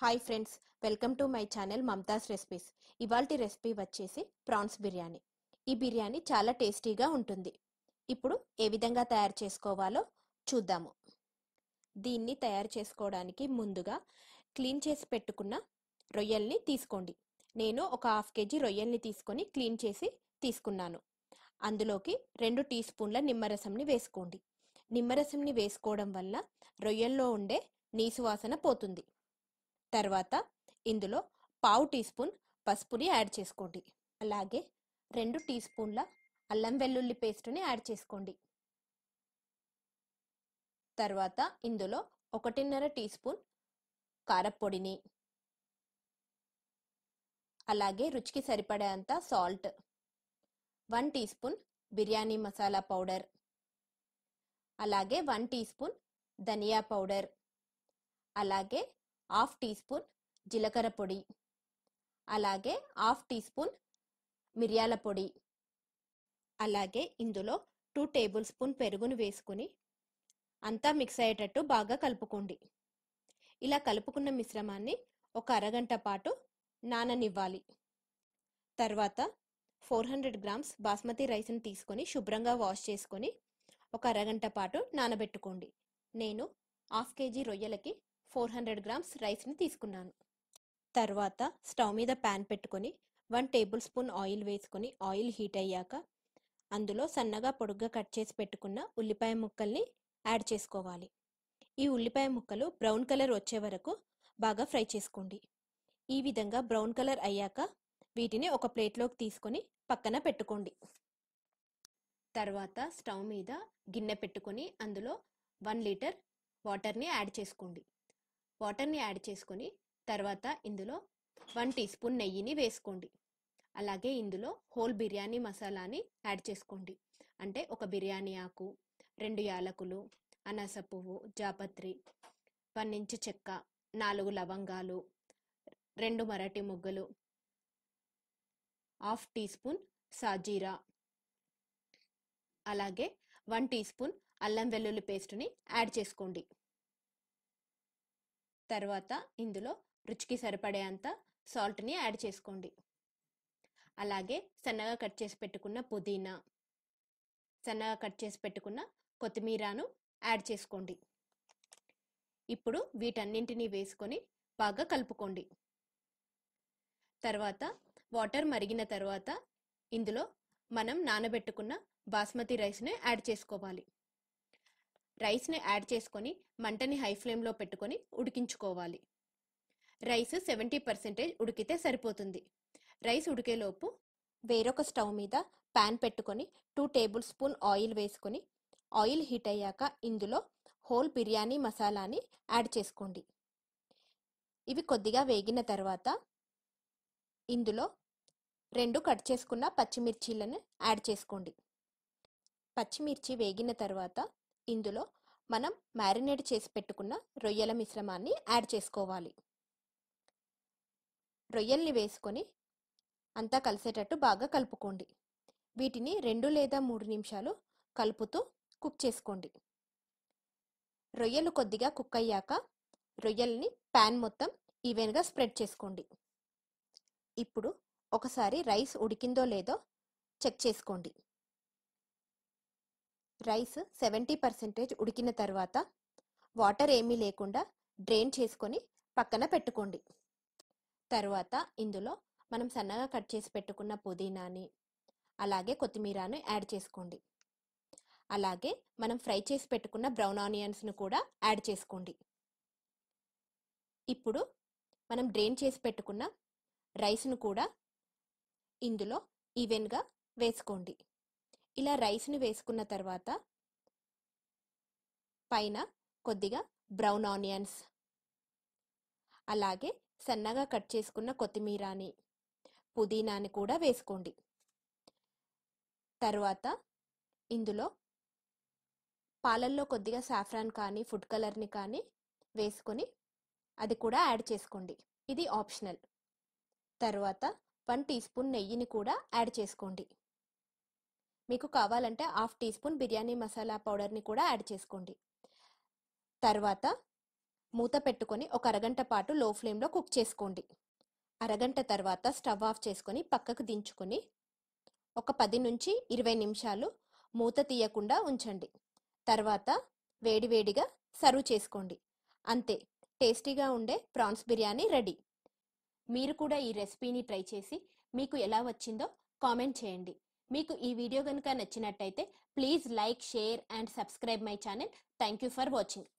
hi friends welcome to my channel Mamata's recipes ఇవాల్టి recipe వచ్చేసి prawns biryani ఈ బిర్యానీ చాలా టేస్టీగా ఉంటుంది ఇప్పుడు ఏ విధంగా తయారు చేసుకోవాలో చూద్దాము దీన్ని తయారు చేసుకోవడానికి ముందుగా క్లీన్ చేసి పెట్టుకున్న రొయ్యల్ని తీసుకోండి నేను ఒక హాఫ్ కేజీ రొయ్యల్ని తీసుకొని క్లీన్ చేసి తీసుకున్నాను అందులోకి రెండు టీ స్పూన్ల నిమ్మరసంని వేసుకోండి నిమ్మరసంని వేసుకోవడం వల్ల రొయ్యల్లో ఉండే నీసు వాసన పోతుంది తర్వాత ఇందులో పావు టీ స్పూన్ పసుపుని యాడ్ చేసుకోండి అలాగే రెండు టీ స్పూన్ల అల్లం వెల్లుల్లి పేస్ట్ని యాడ్ చేసుకోండి తర్వాత ఇందులో ఒకటిన్నర టీ స్పూన్ కారపొడిని అలాగే రుచికి సరిపడేంత salt one teaspoon biryani masala powder అలాగే వన్ టీ స్పూన్ ధనియా పౌడర్ అలాగే హాఫ్ టీ స్పూన్ జీలకర్ర పొడి అలాగే హాఫ్ టీ స్పూన్ మిరియాల పొడి అలాగే ఇందులో టూ టేబుల్ స్పూన్ పెరుగును వేసుకుని అంతా మిక్స్ అయ్యేటట్టు బాగా కలుపుకోండి ఇలా కలుపుకున్న మిశ్రమాన్ని ఒక అరగంట పాటు నాననివ్వాలి తర్వాత ఫోర్ హండ్రెడ్ గ్రామ్స్ బాస్మతి రైస్ని తీసుకొని శుభ్రంగా వాష్ చేసుకొని ఒక అరగంట పాటు నానబెట్టుకోండి నేను హాఫ్ కేజీ రొయ్యలకి ఫోర్ హండ్రెడ్ గ్రామ్స్ రైస్ని తీసుకున్నాను తర్వాత స్టవ్ మీద ప్యాన్ పెట్టుకొని వన్ టేబుల్ స్పూన్ ఆయిల్ వేసుకొని ఆయిల్ హీట్ అయ్యాక అందులో సన్నగా పొడుగ్గా కట్ చేసి పెట్టుకున్న ఉల్లిపాయ ముక్కల్ని యాడ్ చేసుకోవాలి ఈ ఉల్లిపాయ ముక్కలు బ్రౌన్ కలర్ వచ్చే వరకు బాగా ఫ్రై చేసుకోండి ఈ విధంగా బ్రౌన్ కలర్ అయ్యాక వీటిని ఒక ప్లేట్లోకి తీసుకొని పక్కన పెట్టుకోండి తర్వాత స్టవ్ మీద గిన్నె పెట్టుకొని అందులో వన్ లీటర్ వాటర్ని యాడ్ చేసుకోండి వాటర్ని యాడ్ చేసుకొని తర్వాత ఇందులో వన్ టీ స్పూన్ నెయ్యిని వేసుకోండి అలాగే ఇందులో హోల్ బిర్యానీ మసాలాని యాడ్ చేసుకోండి అంటే ఒక బిర్యానీ ఆకు రెండు యాలకులు అనాస పువ్వు జాపత్రి వన్ చెక్క నాలుగు లవంగాలు రెండు మరటి ముగ్గులు హాఫ్ టీ స్పూన్ సాజీరా అలాగే వన్ టీ స్పూన్ అల్లం వెల్లుల్లి పేస్ట్ని యాడ్ చేసుకోండి తర్వాత ఇందులో రుచికి సరిపడేంత సాల్ట్ని యాడ్ చేసుకోండి అలాగే సన్నగా కట్ చేసి పెట్టుకున్న పుదీనా సన్నగా కట్ చేసి పెట్టుకున్న కొత్తిమీరను యాడ్ చేసుకోండి ఇప్పుడు వీటన్నింటినీ వేసుకొని బాగా కలుపుకోండి తర్వాత వాటర్ మరిగిన తర్వాత ఇందులో మనం నానబెట్టుకున్న బాస్మతి రైస్ను యాడ్ చేసుకోవాలి రైస్ని యాడ్ చేసుకొని మంటని హై ఫ్లేమ్లో పెట్టుకొని ఉడికించుకోవాలి రైస్ సెవెంటీ పర్సెంటేజ్ ఉడికితే సరిపోతుంది రైస్ ఉడికేలోపు వేరొక స్టవ్ మీద ప్యాన్ పెట్టుకొని టూ టేబుల్ స్పూన్ ఆయిల్ వేసుకొని ఆయిల్ హీట్ అయ్యాక ఇందులో హోల్ బిర్యానీ మసాలాని యాడ్ చేసుకోండి ఇవి కొద్దిగా వేగిన తర్వాత ఇందులో రెండు కట్ చేసుకున్న పచ్చిమిర్చీలను యాడ్ చేసుకోండి పచ్చిమిర్చి వేగిన తర్వాత ఇందులో మనం మ్యారినేట్ చేసి పెట్టుకున్న రొయ్యల మిశ్రమాన్ని యాడ్ చేసుకోవాలి రొయ్యల్ని వేసుకొని అంతా కలిసేటట్టు బాగా కలుపుకోండి వీటిని రెండు లేదా మూడు నిమిషాలు కలుపుతూ కుక్ చేసుకోండి రొయ్యలు కొద్దిగా కుక్ అయ్యాక రొయ్యల్ని ప్యాన్ మొత్తం ఈవెన్గా స్ప్రెడ్ చేసుకోండి ఇప్పుడు ఒకసారి రైస్ ఉడికిందో లేదో చెక్ చేసుకోండి రైస్ సెవెంటీ పర్సెంటేజ్ ఉడికిన తర్వాత వాటర్ ఏమీ లేకుండా డ్రైన్ చేసుకొని పక్కన పెట్టుకోండి తర్వాత ఇందులో మనం సన్నగా కట్ చేసి పెట్టుకున్న పుదీనాని అలాగే కొత్తిమీరను యాడ్ చేసుకోండి అలాగే మనం ఫ్రై చేసి పెట్టుకున్న బ్రౌన్ ఆనియన్స్ను కూడా యాడ్ చేసుకోండి ఇప్పుడు మనం డ్రైన్ చేసి పెట్టుకున్న రైస్ను కూడా ఇందులో ఈవెన్గా వేసుకోండి ఇలా రైస్ని వేసుకున్న తర్వాత పైన కొద్దిగా బ్రౌన్ ఆనియన్స్ అలాగే సన్నగా కట్ చేసుకున్న కొత్తిమీరని పుదీనాని కూడా వేసుకోండి తర్వాత ఇందులో పాలల్లో కొద్దిగా సాఫ్రాన్ కానీ ఫుడ్ కలర్ని కానీ వేసుకొని అది కూడా యాడ్ చేసుకోండి ఇది ఆప్షనల్ తర్వాత వన్ టీ స్పూన్ నెయ్యిని కూడా యాడ్ చేసుకోండి మీకు కావాలంటే half teaspoon biryani masala పౌడర్ని కూడా యాడ్ చేసుకోండి తర్వాత మూత పెట్టుకొని ఒక అరగంట పాటు లో ఫ్లేమ్లో కుక్ చేసుకోండి అరగంట తర్వాత స్టవ్ ఆఫ్ చేసుకొని పక్కకు దించుకొని ఒక పది నుంచి ఇరవై నిమిషాలు మూత తీయకుండా ఉంచండి తర్వాత వేడివేడిగా సర్వ్ చేసుకోండి అంతే టేస్టీగా ఉండే ప్రాన్స్ బిర్యానీ రెడీ మీరు కూడా ఈ రెసిపీని ట్రై చేసి మీకు ఎలా వచ్చిందో కామెంట్ చేయండి మీకు ఈ వీడియో కనుక నచ్చినట్టయితే please like share and subscribe my channel thank you for watching